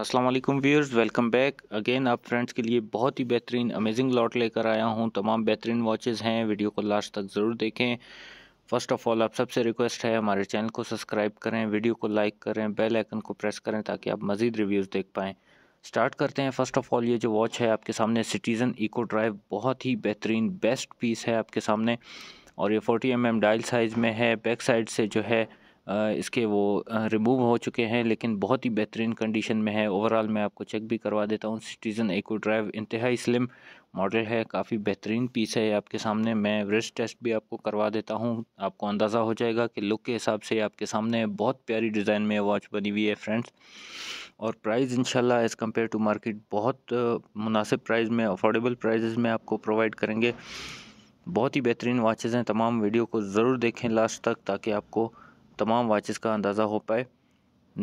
अस्सलाम वालेकुम viewers welcome back again आप फ्रेंड्स के लिए बहुत ही बेहतरीन अमेजिंग लॉट लेकर आया हूँ तमाम बेहतरीन वॉचेस हैं वीडियो को लास्ट तक ज़रूर देखें फर्स्ट ऑफ़ ऑल आप सबसे रिक्वेस्ट है हमारे चैनल को सब्सक्राइब करें वीडियो को लाइक करें बेल आइकन को प्रेस करें ताकि आप मज़ीद रिव्यूज़ देख पाएँ स्टार्ट करते हैं फ़र्स्ट ऑफ़ ऑल ये जो वॉच है आपके सामने सिटीज़न इको ड्राइव बहुत ही बेहतरीन बेस्ट पीस है आपके सामने और ये forty M M dial size में है बैक साइड से जो है इसके वो रिमूव हो चुके हैं लेकिन बहुत ही बेहतरीन कंडीशन में है ओवरऑल मैं आपको चेक भी करवा देता हूँ सिटीज़न एको ड्राइव इंतहाई स्लिम मॉडल है काफ़ी बेहतरीन पीस है आपके सामने मैं रिस्ट टेस्ट भी आपको करवा देता हूँ आपको अंदाज़ा हो जाएगा कि लुक के हिसाब से आपके सामने बहुत प्यारी डिज़ाइन में वॉच बनी हुई है फ्रेंड्स और प्राइस इंशाल्लाह एज़ कम्पेयर टू मार्केट बहुत मुनासिब प्राइस में अफोर्डेबल प्राइजेज़ में आपको प्रोवाइड करेंगे बहुत ही बेहतरीन वॉचेज़ हैं तमाम वीडियो को ज़रूर देखें लास्ट तक ताकि आपको तमाम वॉचेस का अंदाज़ा हो पाए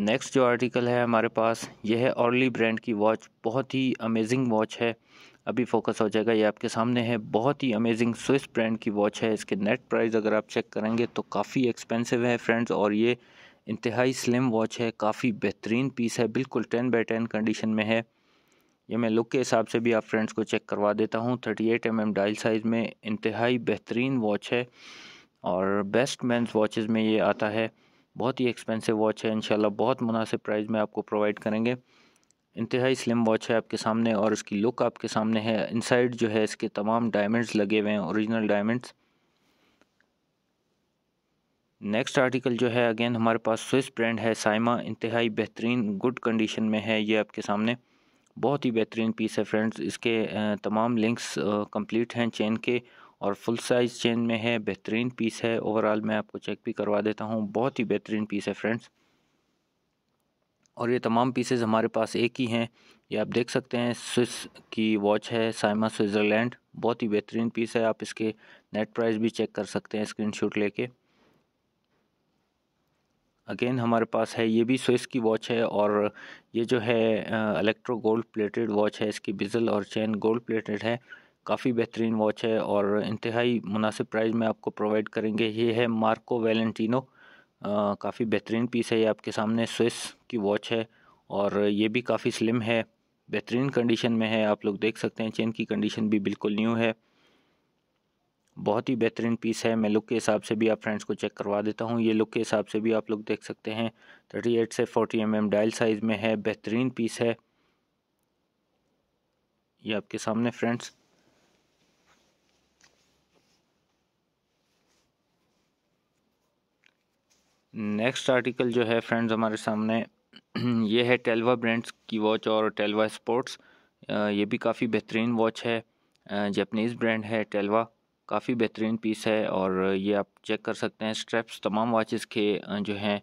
नेक्स्ट जो आर्टिकल है हमारे पास यह है ऑर्ली ब्रांड की वॉच बहुत ही अमेजिंग वॉच है अभी फोकस हो जाएगा ये आपके सामने है बहुत ही अमेजिंग स्विस ब्रांड की वॉच है इसके नेट प्राइस अगर आप चेक करेंगे तो काफ़ी एक्सपेंसिव है फ्रेंड्स और ये इंतहाई स्लिम वॉच है काफ़ी बेहतरीन पीस है बिल्कुल टेन बाई टेन कंडीशन में है ये मैं लुक के हिसाब से भी आप फ्रेंड्स को चेक करवा देता हूँ thirty eight M M dial size में इंतहाई बेहतरीन वॉच है और बेस्ट मेंस वॉचेस में ये आता है बहुत ही एक्सपेंसिव वॉच है इंशाल्लाह बहुत मुनासिब प्राइस में आपको प्रोवाइड करेंगे इंतहाई स्लिम वॉच है आपके सामने और इसकी लुक आपके सामने है इनसाइड जो है इसके तमाम डायमंड्स लगे हुए हैं ओरिजिनल डायमंड्स नेक्स्ट आर्टिकल जो है अगेन हमारे पास स्विस ब्रांड है साइमा इंतहाई बेहतरीन गुड कंडीशन में है ये आपके सामने बहुत ही बेहतरीन पीस है फ्रेंड्स इसके तमाम लिंक्स कंप्लीट हैं चेन के और फुल साइज़ चेन में है बेहतरीन पीस है ओवरऑल मैं आपको चेक भी करवा देता हूँ बहुत ही बेहतरीन पीस है फ्रेंड्स और ये तमाम पीसेज हमारे पास एक ही हैं ये आप देख सकते हैं स्विस की वॉच है साइमा स्विट्ज़रलैंड बहुत ही बेहतरीन पीस है आप इसके नेट प्राइस भी चेक कर सकते हैं स्क्रीनशॉट लेके अगेन हमारे पास है ये भी स्विस की वॉच है और ये जो है इलेक्ट्रो गोल्ड प्लेटेड वॉच है इसकी बिजल और चेन गोल्ड प्लेटेड है काफ़ी बेहतरीन वॉच है और इंतहाई मुनासिब प्राइस में आपको प्रोवाइड करेंगे ये है मार्को वेलेंटिनो काफ़ी बेहतरीन पीस है ये आपके सामने स्विस की वॉच है और ये भी काफ़ी स्लिम है बेहतरीन कंडीशन में है आप लोग देख सकते हैं चेन की कंडीशन भी बिल्कुल न्यू है बहुत ही बेहतरीन पीस है मैं लुक के हिसाब से भी आप फ्रेंड्स को चेक करवा देता हूँ ये लुक के हिसाब से भी आप लोग देख सकते हैं थर्टी एट से forty M M dial size में है बेहतरीन पीस है ये आपके सामने फ्रेंड्स नेक्स्ट आर्टिकल जो है फ्रेंड्स हमारे सामने ये है टेलवा ब्रांड्स की वॉच और टेलवा स्पोर्ट्स ये भी काफ़ी बेहतरीन वॉच है जैपनीज़ ब्रांड है टेलवा काफ़ी बेहतरीन पीस है और ये आप चेक कर सकते हैं स्ट्रेप्स तमाम वॉचेस के जो हैं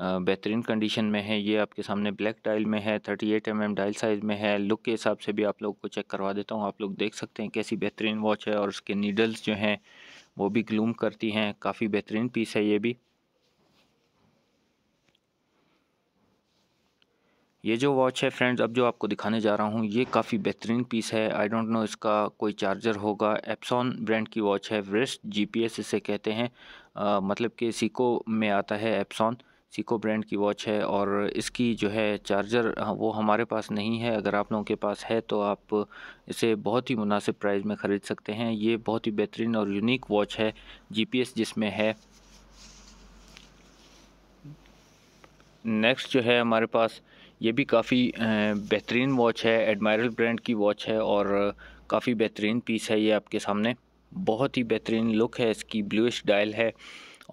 बेहतरीन कंडीशन में है ये आपके सामने ब्लैक टाइल में है thirty eight M M dial size में है लुक के हिसाब से भी आप लोग को चेक करवा देता हूँ आप लोग देख सकते हैं कैसी बेहतरीन वॉच है और उसके नीडल्स जो हैं वो भी ग्लूम करती हैं काफ़ी बेहतरीन पीस है ये भी ये जो वॉच है फ्रेंड्स अब जो आपको दिखाने जा रहा हूँ ये काफ़ी बेहतरीन पीस है आई डोंट नो इसका कोई चार्जर होगा एप्सॉन ब्रांड की वॉच है वेस्ट जीपीएस इसे कहते हैं मतलब कि सीको में आता है एप्सॉन सीको ब्रांड की वॉच है और इसकी जो है चार्जर वो हमारे पास नहीं है अगर आप लोगों के पास है तो आप इसे बहुत ही मुनासिब प्राइस में ख़रीद सकते हैं ये बहुत ही बेहतरीन और यूनिक वॉच है जीपीएस जिसमें है नेक्स्ट जो है हमारे पास ये भी काफ़ी बेहतरीन वॉच है एडमायरल ब्रांड की वॉच है और काफ़ी बेहतरीन पीस है ये आपके सामने बहुत ही बेहतरीन लुक है इसकी ब्लूइश डायल है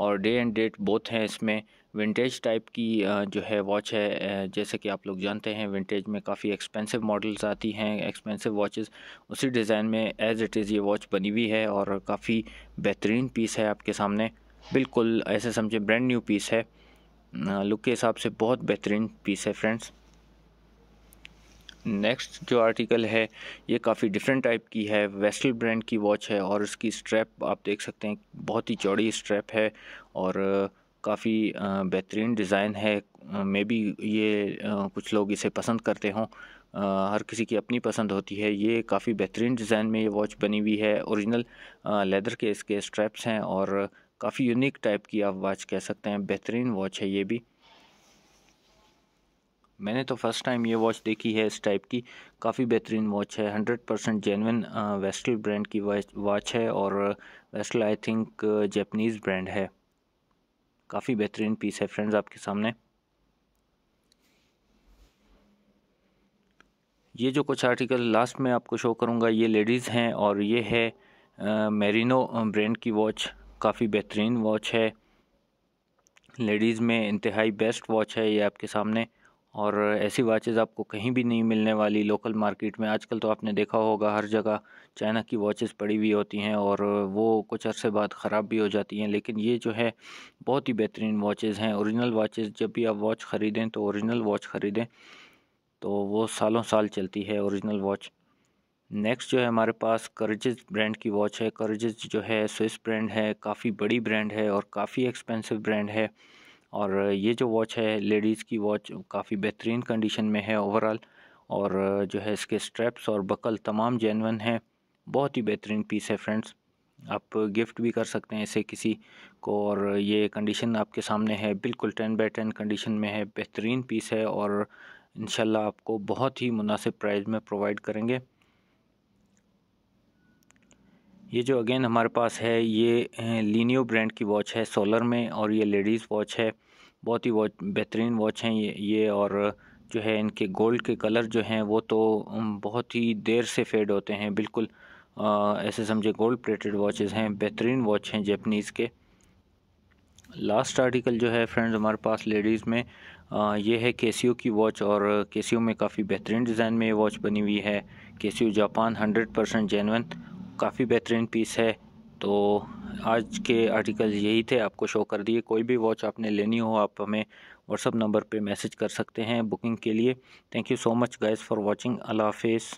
और डे एंड डेट बोथ हैं इसमें विंटेज टाइप की जो है वॉच है जैसे कि आप लोग जानते हैं विंटेज में काफ़ी एक्सपेंसिव मॉडल्स आती हैं एक्सपेंसिव वॉचेस उसी डिज़ाइन में एज़ इट इज़ ये वॉच बनी हुई है और काफ़ी बेहतरीन पीस है आपके सामने बिल्कुल ऐसे समझे ब्रांड न्यू पीस है लुक के हिसाब से बहुत बेहतरीन पीस है फ्रेंड्स नेक्स्ट जो आर्टिकल है ये काफ़ी डिफरेंट टाइप की है वेस्टल ब्रांड की वॉच है और उसकी स्ट्रैप आप देख सकते हैं बहुत ही चौड़ी स्ट्रैप है और काफ़ी बेहतरीन डिज़ाइन है मे बी ये कुछ लोग इसे पसंद करते हों हर किसी की अपनी पसंद होती है ये काफ़ी बेहतरीन डिज़ाइन में ये वॉच बनी हुई है ओरिजिनल लेदर के इसके स्ट्रैप्स हैं और काफ़ी यूनिक टाइप की आप वॉच कह सकते हैं बेहतरीन वॉच है ये भी मैंने तो फर्स्ट टाइम ये वॉच देखी है इस टाइप की काफ़ी बेहतरीन वॉच है hundred percent genuine Vestal brand की वॉच है और Vestal I think Japanese brand है काफ़ी बेहतरीन पीस है फ्रेंड्स आपके सामने ये जो कुछ आर्टिकल लास्ट में आपको शो करूँगा ये लेडीज़ हैं और ये है मेरीनो मेरिनो ब्रांड की वॉच काफ़ी बेहतरीन वॉच है लेडीज़ में इंतहाई बेस्ट वॉच है ये आपके सामने और ऐसी वॉचेस आपको कहीं भी नहीं मिलने वाली लोकल मार्केट में आजकल तो आपने देखा होगा हर जगह चाइना की वॉचेस पड़ी हुई होती हैं और वो कुछ अरसे बाद ख़राब भी हो जाती हैं लेकिन ये जो है बहुत ही बेहतरीन वॉचेज़ हैं औरिजिनल वॉचेस जब भी आप वॉच ख़रीदें तो ओरिजिनल वॉच ख़रीदें तो वो सालों साल चलती है औरिजिनल वॉच नेक्स्ट जो है हमारे पास करजिस ब्रांड की वॉच है करजिस जो है स्विस ब्रांड है काफ़ी बड़ी ब्रांड है और काफ़ी एक्सपेंसिव ब्रांड है और ये जो वॉच है लेडीज़ की वॉच काफ़ी बेहतरीन कंडीशन में है ओवरऑल और जो है इसके स्ट्रैप्स और बकल तमाम जेनवन हैं बहुत ही बेहतरीन पीस है फ्रेंड्स आप गिफ्ट भी कर सकते हैं इसे किसी को और ये कंडीशन आपके सामने है बिल्कुल टेन बाई टेन कंडीशन में है बेहतरीन पीस है और इन आपको बहुत ही मुनासिब प्राइस में प्रोवाइड करेंगे ये जो अगेन हमारे पास है ये लीनियो ब्रांड की वॉच है सोलर में और ये लेडीज़ वॉच है बहुत ही वॉच बेहतरीन वॉच हैं ये ये और जो है इनके गोल्ड के कलर जो हैं वो तो बहुत ही देर से फेड होते हैं बिल्कुल आ, ऐसे समझे गोल्ड प्लेटेड वॉचेस हैं बेहतरीन वॉच हैं जैपनीज़ के लास्ट आर्टिकल जो है फ्रेंड्स हमारे पास लेडीज़ में आ, ये है केसीओ की वॉच और केसीओ में काफ़ी बेहतरीन डिज़ाइन में ये वॉच बनी हुई है Casio Japan hundred percent genuine काफ़ी बेहतरीन पीस है तो आज के आर्टिकल यही थे आपको शो कर दिए कोई भी वॉच आपने लेनी हो आप हमें व्हाट्सअप नंबर पे मैसेज कर सकते हैं बुकिंग के लिए thank you so much guys for watching अल्लाह हाफिज़